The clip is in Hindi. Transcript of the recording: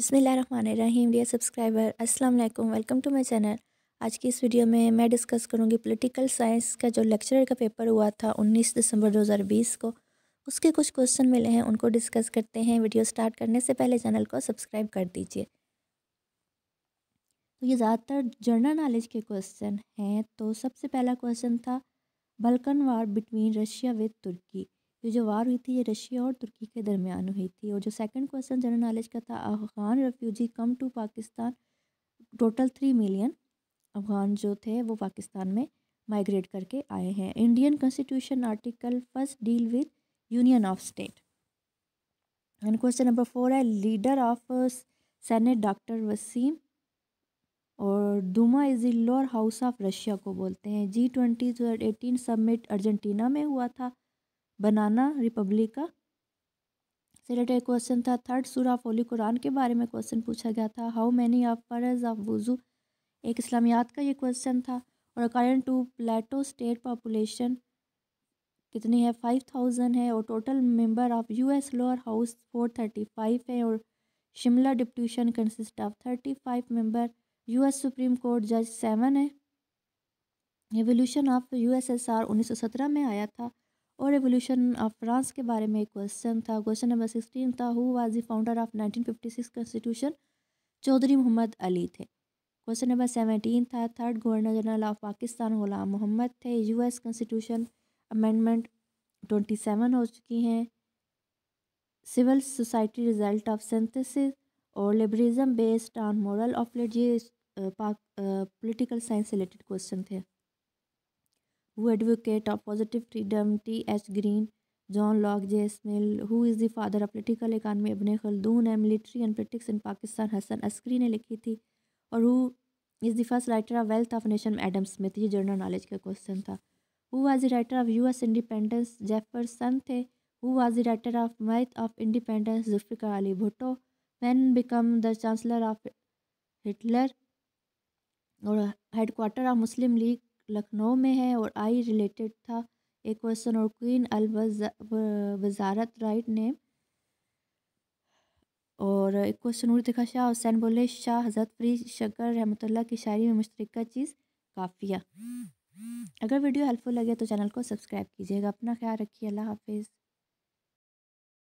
बिसमीम डियर सब्सक्राइबर अस्सलाम वालेकुम वेलकम टू माय चैनल आज की इस वीडियो में मैं डिस्कस करूंगी पॉलिटिकल साइंस का जो लेक्चरर का पेपर हुआ था 19 दिसंबर 2020 को उसके कुछ क्वेश्चन मिले हैं उनको डिस्कस करते हैं वीडियो स्टार्ट करने से पहले चैनल को सब्सक्राइब कर दीजिए तो ये ज़्यादातर जर्नल नॉलेज के क्वेश्चन हैं तो सबसे पहला क्वेश्चन था Balkan war between Russia with Turkey तो जो वार हुई थी ये रशिया और तुर्की के दरमियान हुई थी और जो सेकंड क्वेश्चन जनरल नॉलेज का था Afghan refugee come to Pakistan total three million Afghan जो थे वो पाकिस्तान में माइग्रेट करके आए हैं Indian constitution article first deal with union of state and question number four है leader of senate doctor Waseem और Duma is the lower house of Russia को बोलते हैं जी ट्वेंटी जो एटीन सबमिट अर्जेंटीना में हुआ था बनाना रिपब्लिक का एक क्वेश्चन था थर्ड सूरा फोली कुरान के बारे में क्वेश्चन पूछा गया था हाउ मैनी ऑफ फर्ज ऑफ वज़ू एक इस्लामियात का ये क्वेश्चन था और according to Plato state population कितनी है फाइव थाउजेंड है और total member of U S lower house four thirty five है और Shimla deputation consist of thirty five member U S supreme court जज सेवन है revolution of U S S R उन्नीस सौ सत्रह में आया था और रेवोल्यूशन ऑफ फ्रांस के बारे में एक क्वेश्चन था क्वेश्चन नंबर सिक्सटीन था who was the founder of nineteen fifty six constitution Chaudhry Mohammad Ali थे क्वेश्चन नंबर सेवनटीन था third governor general of Pakistan Ghulam Mohammad थे U S constitution amendment twenty seven हो चुकी हैं civil society result of synthesis और liberalism based on moral of ये पाक साइंस रिलेटेड क्वेश्चन थे who advocate of positive freedom, T.H. Green, John Locke, J. Smil, who is the father of political economy, Ibn Khaldun है military and politics in Pakistan, Hasan Askari ने लिखी थी और who is the first writer of wealth of nation, Adam Smith ये जनरल नॉलेज का क्वेश्चन था who was the writer of US independence Jefferson थे who was the writer of myth of independence Zulfikar Ali Bhutto man become the chancellor of Hitler और headquarter of Muslim League Lucknow में है और आई रिलेटेड था एक क्वेश्चन और क्वीन अल वजारत राइट ने और एक क्वेश्चन और दिखा शाह हुसैन बोले शाह हजरत फ्री शकर रहमतुल्ला की शायरी में मुश्तरक चीज़ काफ़िया अगर वीडियो हेल्पफुल लगे तो चैनल को सब्सक्राइब कीजिएगा अपना ख्याल रखिए अल्लाह हाफिज़